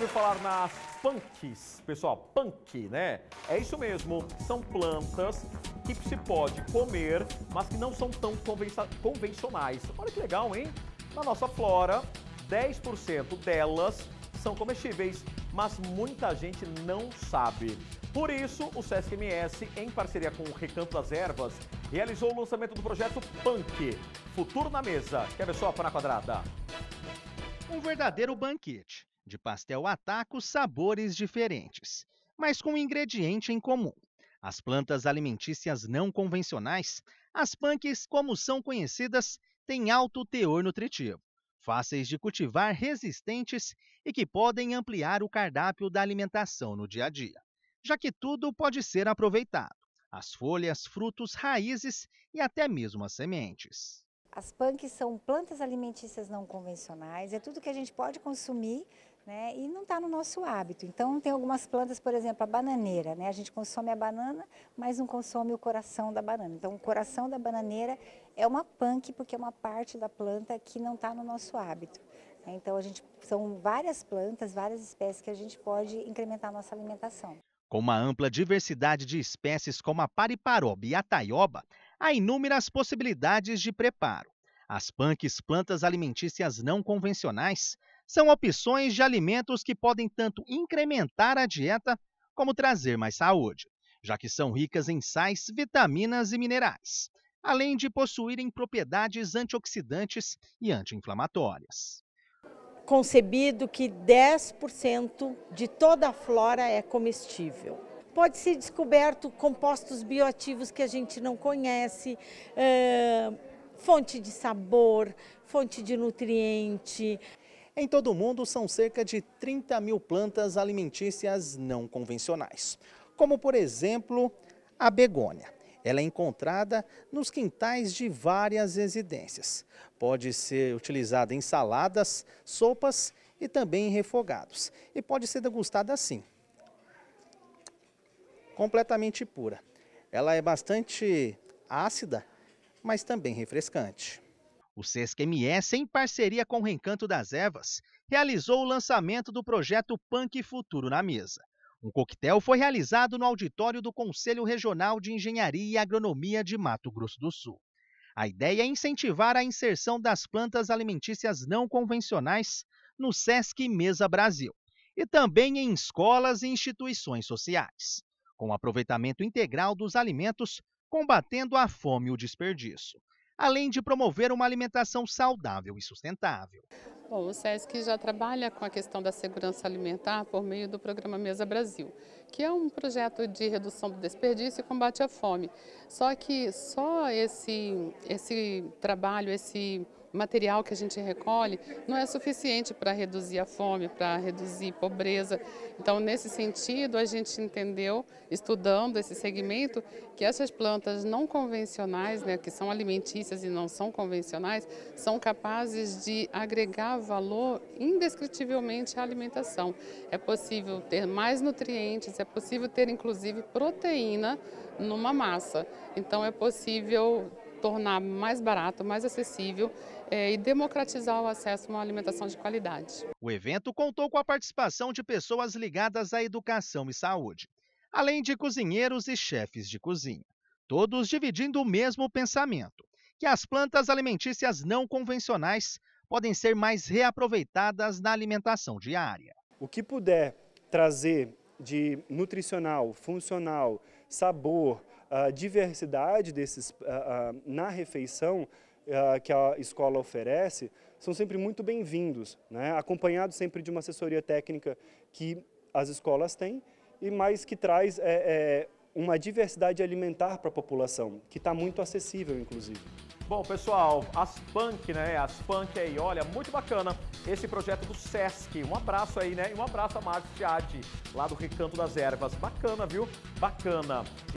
ouviu falar nas punks, pessoal, punk, né? É isso mesmo, são plantas que se pode comer, mas que não são tão convencionais. Olha que legal, hein? Na nossa flora, 10% delas são comestíveis, mas muita gente não sabe. Por isso, o Sesc MS, em parceria com o Recanto das Ervas, realizou o lançamento do projeto Punk, Futuro na Mesa. Quer ver só a quadrada? Um verdadeiro banquete de pastel a taco, sabores diferentes, mas com um ingrediente em comum. As plantas alimentícias não convencionais, as punks, como são conhecidas, têm alto teor nutritivo, fáceis de cultivar, resistentes e que podem ampliar o cardápio da alimentação no dia a dia, já que tudo pode ser aproveitado: as folhas, frutos, raízes e até mesmo as sementes. As punks são plantas alimentícias não convencionais, é tudo que a gente pode consumir né? E não está no nosso hábito. Então, tem algumas plantas, por exemplo, a bananeira, né? A gente consome a banana, mas não consome o coração da banana. Então, o coração da bananeira é uma punk, porque é uma parte da planta que não está no nosso hábito. Né? Então, a gente são várias plantas, várias espécies que a gente pode incrementar a nossa alimentação. Com uma ampla diversidade de espécies como a pariparoba e a taioba, há inúmeras possibilidades de preparo. As punks, plantas alimentícias não convencionais, são opções de alimentos que podem tanto incrementar a dieta como trazer mais saúde, já que são ricas em sais, vitaminas e minerais, além de possuírem propriedades antioxidantes e anti-inflamatórias. Concebido que 10% de toda a flora é comestível pode ser descoberto compostos bioativos que a gente não conhece, fonte de sabor, fonte de nutriente. Em todo o mundo, são cerca de 30 mil plantas alimentícias não convencionais, como, por exemplo, a begônia. Ela é encontrada nos quintais de várias residências. Pode ser utilizada em saladas, sopas e também em refogados. E pode ser degustada assim, completamente pura. Ela é bastante ácida, mas também refrescante. O sesc ms em parceria com o Reencanto das Evas, realizou o lançamento do projeto Punk Futuro na Mesa. Um coquetel foi realizado no auditório do Conselho Regional de Engenharia e Agronomia de Mato Grosso do Sul. A ideia é incentivar a inserção das plantas alimentícias não convencionais no SESC Mesa Brasil e também em escolas e instituições sociais, com aproveitamento integral dos alimentos, combatendo a fome e o desperdício além de promover uma alimentação saudável e sustentável. Bom, o SESC já trabalha com a questão da segurança alimentar por meio do programa Mesa Brasil, que é um projeto de redução do desperdício e combate à fome. Só que só esse, esse trabalho, esse material que a gente recolhe não é suficiente para reduzir a fome, para reduzir pobreza. Então, nesse sentido, a gente entendeu, estudando esse segmento, que essas plantas não convencionais, né, que são alimentícias e não são convencionais, são capazes de agregar valor indescritivelmente à alimentação. É possível ter mais nutrientes, é possível ter inclusive proteína numa massa. Então, é possível tornar mais barato, mais acessível é, e democratizar o acesso a uma alimentação de qualidade. O evento contou com a participação de pessoas ligadas à educação e saúde, além de cozinheiros e chefes de cozinha, todos dividindo o mesmo pensamento, que as plantas alimentícias não convencionais podem ser mais reaproveitadas na alimentação diária. O que puder trazer de nutricional, funcional, sabor, a diversidade desses na refeição que a escola oferece são sempre muito bem-vindos, né? acompanhados sempre de uma assessoria técnica que as escolas têm e mais que traz é, é, uma diversidade alimentar para a população, que está muito acessível, inclusive. Bom, pessoal, as Punk, né? As Punk aí, olha, muito bacana esse projeto do SESC. Um abraço aí, né? E um abraço a Márcio Tiati, lá do Recanto das Ervas. Bacana, viu? Bacana.